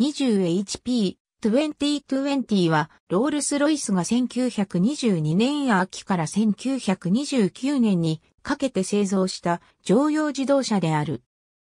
20HP2020 はロールスロイスが1922年秋から1929年にかけて製造した乗用自動車である。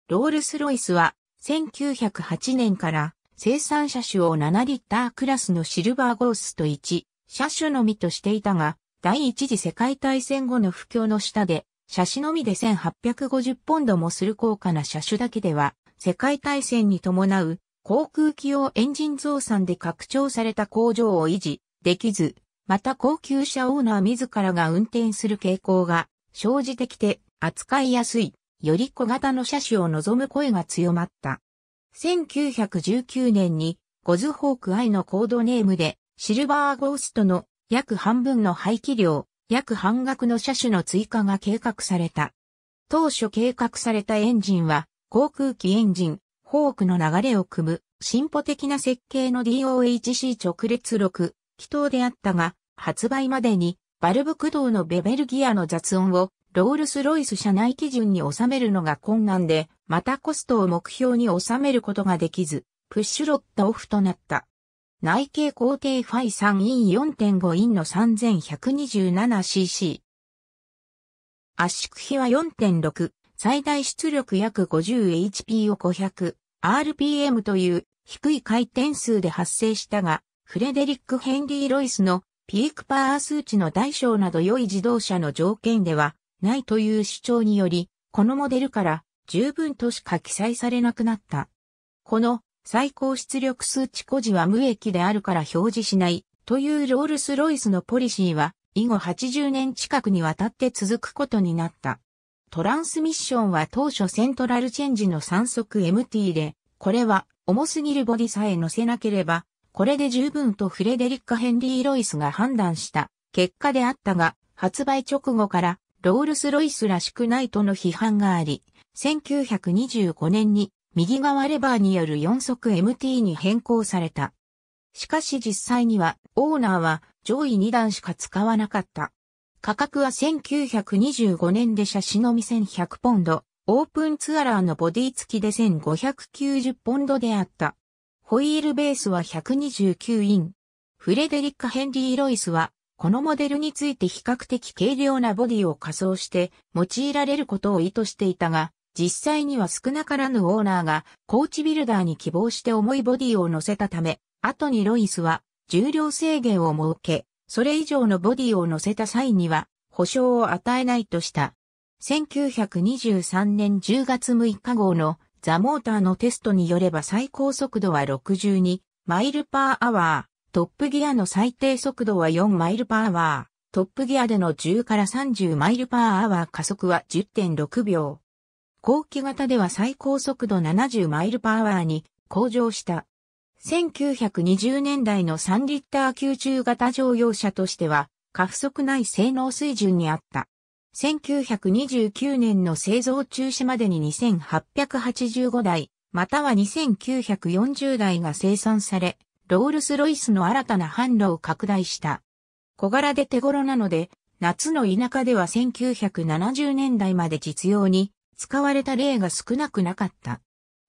ロールスロイスは1908年から生産車種を7リッタークラスのシルバーゴースト1車種のみとしていたが、第一次世界大戦後の不況の下で、車種のみで1850ポンドもする高価な車種だけでは、世界大戦に伴う航空機用エンジン増産で拡張された工場を維持できず、また高級車オーナー自らが運転する傾向が生じてきて扱いやすい、より小型の車種を望む声が強まった。1919年にゴズホークアイのコードネームでシルバーゴーストの約半分の排気量、約半額の車種の追加が計画された。当初計画されたエンジンは航空機エンジン、フォークの流れを組む、進歩的な設計の DOHC 直列6、気筒であったが、発売までに、バルブ駆動のベベルギアの雑音を、ロールスロイス社内基準に収めるのが困難で、またコストを目標に収めることができず、プッシュロットオフとなった。内径工程ファイ3イン4.5インの 3127cc。圧縮比は4.6、最大出力約 50HP を 500rpm という低い回転数で発生したが、フレデリック・ヘンリー・ロイスのピークパワー数値の大小など良い自動車の条件ではないという主張により、このモデルから十分としか記載されなくなった。この最高出力数値誇示は無益であるから表示しないというロールス・ロイスのポリシーは以後80年近くにわたって続くことになった。トランスミッションは当初セントラルチェンジの3速 MT で、これは重すぎるボディさえ乗せなければ、これで十分とフレデリッカ・ヘンリー・ロイスが判断した結果であったが、発売直後からロールス・ロイスらしくないとの批判があり、1925年に右側レバーによる4速 MT に変更された。しかし実際にはオーナーは上位2段しか使わなかった。価格は1925年で写真のみ1100ポンド、オープンツアラーのボディ付きで1590ポンドであった。ホイールベースは129イン。フレデリック・ヘンリー・ロイスは、このモデルについて比較的軽量なボディを仮装して用いられることを意図していたが、実際には少なからぬオーナーがコーチビルダーに希望して重いボディを乗せたため、後にロイスは重量制限を設け、それ以上のボディを乗せた際には、保証を与えないとした。1923年10月6日号のザ・モーターのテストによれば最高速度は62マイルパーアワー、トップギアの最低速度は4マイルパーアワー、トップギアでの10から30マイルパーアワー加速は10.6秒。後期型では最高速度70マイルパーアワーに向上した。1920年代の3リッター級中型乗用車としては、過不足ない性能水準にあった。1929年の製造中止までに2885台、または2940台が生産され、ロールスロイスの新たな販路を拡大した。小柄で手頃なので、夏の田舎では1970年代まで実用に使われた例が少なくなかった。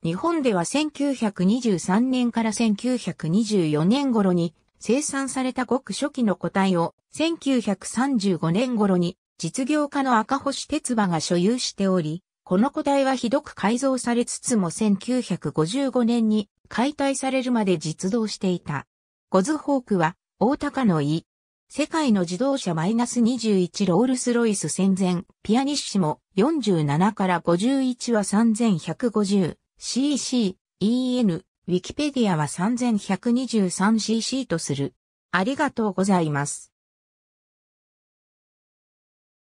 日本では1923年から1924年頃に生産されたごく初期の個体を1935年頃に実業家の赤星鉄馬が所有しており、この個体はひどく改造されつつも1955年に解体されるまで実動していた。ゴズホークは大高の井。世界の自動車マイナス21ロールスロイス戦前、ピアニッシモ47から51は3150。CC、EN、Wikipedia は 3123cc とする。ありがとうございます。